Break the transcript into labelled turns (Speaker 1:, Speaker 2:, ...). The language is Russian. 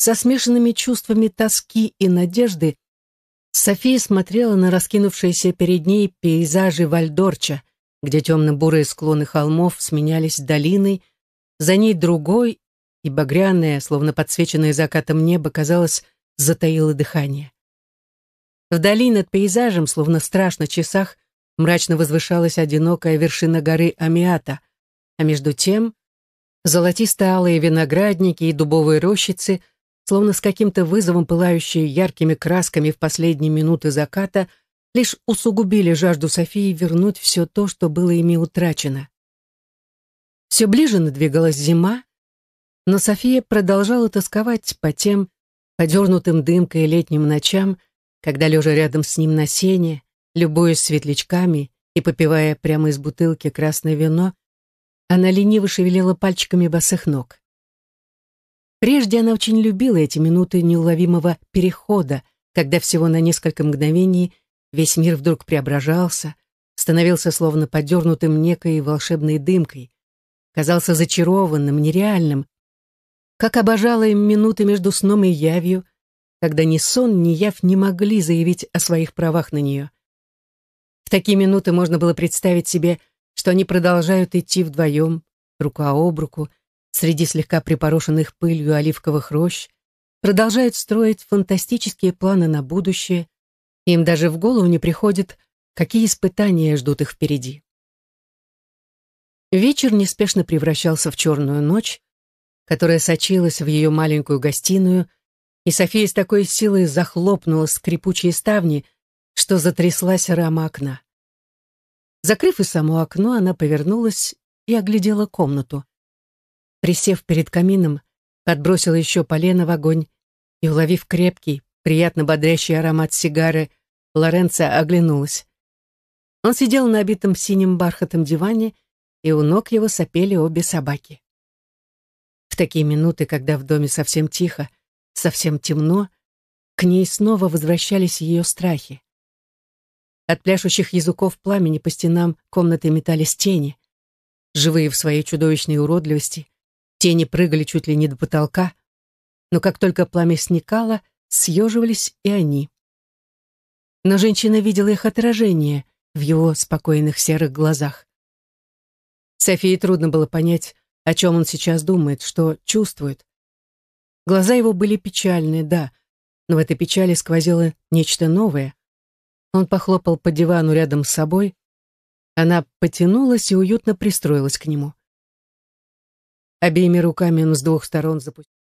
Speaker 1: Со смешанными чувствами тоски и надежды София смотрела на раскинувшиеся перед ней пейзажи Вальдорча, где темно-бурые склоны холмов сменялись долиной, за ней другой, и багряное, словно подсвеченное закатом небо, казалось, затаило дыхание. Вдали над пейзажем, словно в страшных часах, мрачно возвышалась одинокая вершина горы Амиата, а между тем золотисто-алые виноградники и дубовые рощицы словно с каким-то вызовом пылающие яркими красками в последние минуты заката, лишь усугубили жажду Софии вернуть все то, что было ими утрачено. Все ближе надвигалась зима, но София продолжала тосковать по тем подернутым дымкой летним ночам, когда, лежа рядом с ним на сене, любуясь светлячками и попивая прямо из бутылки красное вино, она лениво шевелила пальчиками босых ног. Прежде она очень любила эти минуты неуловимого перехода, когда всего на несколько мгновений весь мир вдруг преображался, становился словно подернутым некой волшебной дымкой, казался зачарованным, нереальным. Как обожала им минуты между сном и явью, когда ни сон, ни явь не могли заявить о своих правах на нее. В такие минуты можно было представить себе, что они продолжают идти вдвоем, рука об руку, среди слегка припорошенных пылью оливковых рощ, продолжают строить фантастические планы на будущее, им даже в голову не приходит, какие испытания ждут их впереди. Вечер неспешно превращался в черную ночь, которая сочилась в ее маленькую гостиную, и София с такой силой захлопнула скрипучие ставни, что затряслась рама окна. Закрыв и само окно, она повернулась и оглядела комнату. Присев перед камином, подбросила еще полено в огонь и, уловив крепкий, приятно бодрящий аромат сигары, Лоренцо оглянулась. Он сидел на обитом синим бархатом диване, и у ног его сопели обе собаки. В такие минуты, когда в доме совсем тихо, совсем темно, к ней снова возвращались ее страхи. От пляшущих языков пламени по стенам комнаты метались тени, живые в своей чудовищной уродливости, Тени прыгали чуть ли не до потолка, но как только пламя сникало, съеживались и они. Но женщина видела их отражение в его спокойных серых глазах. Софии трудно было понять, о чем он сейчас думает, что чувствует. Глаза его были печальные, да, но в этой печали сквозило нечто новое. Он похлопал по дивану рядом с собой. Она потянулась и уютно пристроилась к нему. Обеими руками он с двух сторон запустил